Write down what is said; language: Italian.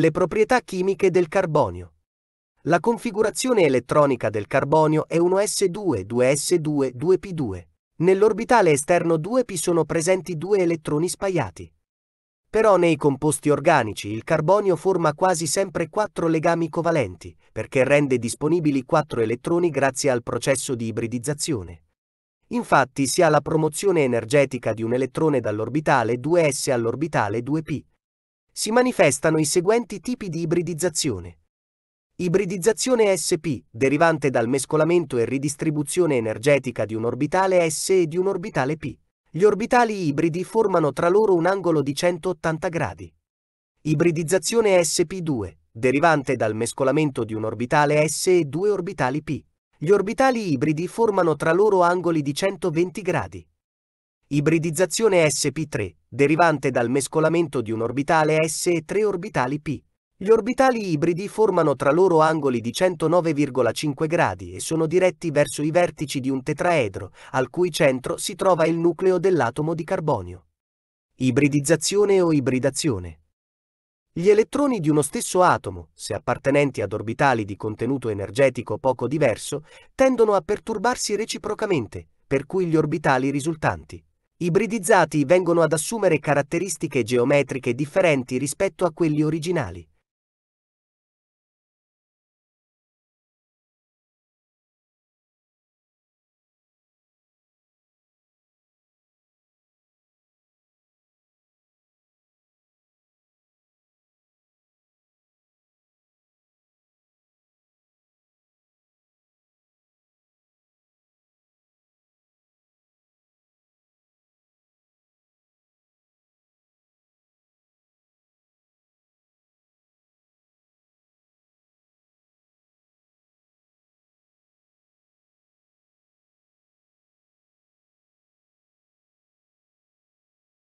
Le proprietà chimiche del carbonio. La configurazione elettronica del carbonio è 1S2, 2S2, 2P2. Nell'orbitale esterno 2P sono presenti due elettroni spaiati. Però nei composti organici il carbonio forma quasi sempre quattro legami covalenti, perché rende disponibili quattro elettroni grazie al processo di ibridizzazione. Infatti si ha la promozione energetica di un elettrone dall'orbitale 2S all'orbitale 2P, si manifestano i seguenti tipi di ibridizzazione. Ibridizzazione SP, derivante dal mescolamento e ridistribuzione energetica di un orbitale S e di un orbitale P. Gli orbitali ibridi formano tra loro un angolo di 180 gradi. Ibridizzazione SP2, derivante dal mescolamento di un orbitale S e due orbitali P. Gli orbitali ibridi formano tra loro angoli di 120 gradi. Ibridizzazione sp3, derivante dal mescolamento di un orbitale s e tre orbitali p. Gli orbitali ibridi formano tra loro angoli di 109,5 gradi e sono diretti verso i vertici di un tetraedro, al cui centro si trova il nucleo dell'atomo di carbonio. Ibridizzazione o ibridazione. Gli elettroni di uno stesso atomo, se appartenenti ad orbitali di contenuto energetico poco diverso, tendono a perturbarsi reciprocamente, per cui gli orbitali risultanti ibridizzati vengono ad assumere caratteristiche geometriche differenti rispetto a quelli originali.